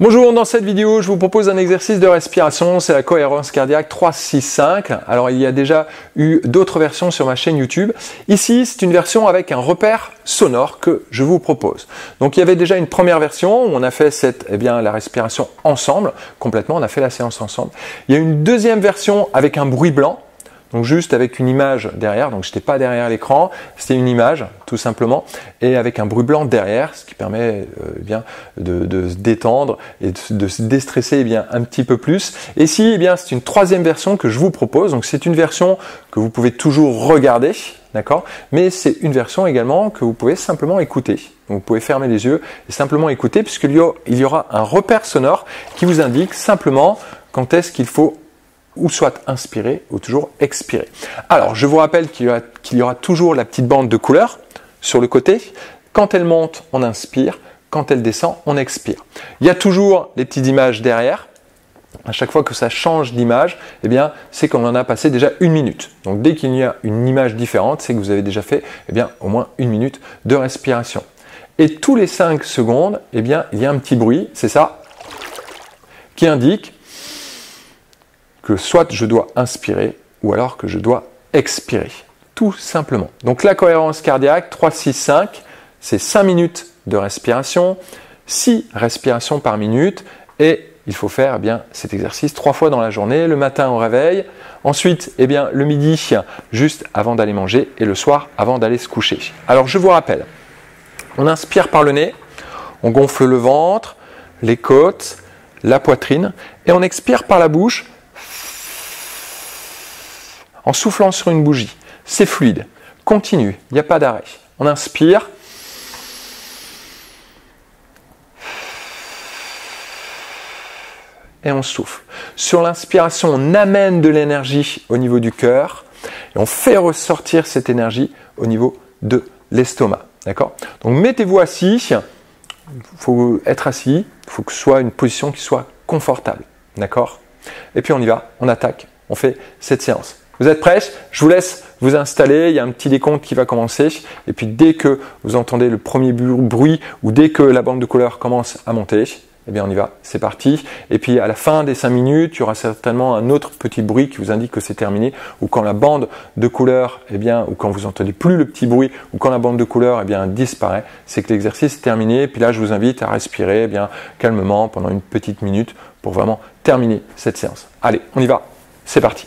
Bonjour, dans cette vidéo, je vous propose un exercice de respiration, c'est la cohérence cardiaque 365. Alors, il y a déjà eu d'autres versions sur ma chaîne YouTube. Ici, c'est une version avec un repère sonore que je vous propose. Donc, il y avait déjà une première version où on a fait cette, eh bien, la respiration ensemble, complètement, on a fait la séance ensemble. Il y a une deuxième version avec un bruit blanc donc juste avec une image derrière, donc j'étais pas derrière l'écran, c'était une image tout simplement, et avec un bruit blanc derrière, ce qui permet euh, eh bien de, se détendre et de, se déstresser eh bien un petit peu plus. Et si eh bien c'est une troisième version que je vous propose, donc c'est une version que vous pouvez toujours regarder, d'accord, mais c'est une version également que vous pouvez simplement écouter. vous pouvez fermer les yeux et simplement écouter, puisqu'il il y aura un repère sonore qui vous indique simplement quand est-ce qu'il faut ou soit inspiré ou toujours expiré. Alors, je vous rappelle qu'il y, aura toujours la petite bande de couleur sur le côté. Quand elle monte, on inspire. Quand elle descend, on expire. Il y a toujours les petites images derrière. À chaque fois que ça change d'image, eh bien, c'est qu'on en a passé déjà une minute. Donc, dès qu'il y a une image différente, c'est que vous avez déjà fait, eh bien, au moins une minute de respiration. Et tous les 5 secondes, eh bien, il y a un petit bruit, c'est ça, qui indique que soit je dois inspirer ou alors que je dois expirer. Tout simplement. Donc la cohérence cardiaque, 3, 6, 5, c'est 5 minutes de respiration, 6 respirations par minute et il faut faire eh bien, cet exercice trois fois dans la journée, le matin au réveil, ensuite eh bien, le midi juste avant d'aller manger et le soir avant d'aller se coucher. Alors je vous rappelle, on inspire par le nez, on gonfle le ventre, les côtes, la poitrine et on expire par la bouche en soufflant sur une bougie. C'est fluide, continue, il n'y a pas d'arrêt. On inspire. Et on souffle. Sur l'inspiration, on amène de l'énergie au niveau du cœur et on fait ressortir cette énergie au niveau de l'estomac. D'accord Donc mettez-vous assis. Il faut être assis. Il faut que ce soit une position qui soit confortable. D'accord Et puis on y va, on attaque, on fait cette séance. Vous êtes prêts Je vous laisse vous installer, il y a un petit décompte qui va commencer, et puis dès que vous entendez le premier bruit ou dès que la bande de couleur commence à monter, eh bien on y va, c'est parti. Et puis à la fin des 5 minutes, il y aura certainement un autre petit bruit qui vous indique que c'est terminé, ou quand la bande de couleur, eh bien, ou quand vous entendez plus le petit bruit, ou quand la bande de couleur eh bien, disparaît, c'est que l'exercice est terminé. Et puis là, je vous invite à respirer eh bien, calmement pendant une petite minute pour vraiment terminer cette séance. Allez, on y va, c'est parti.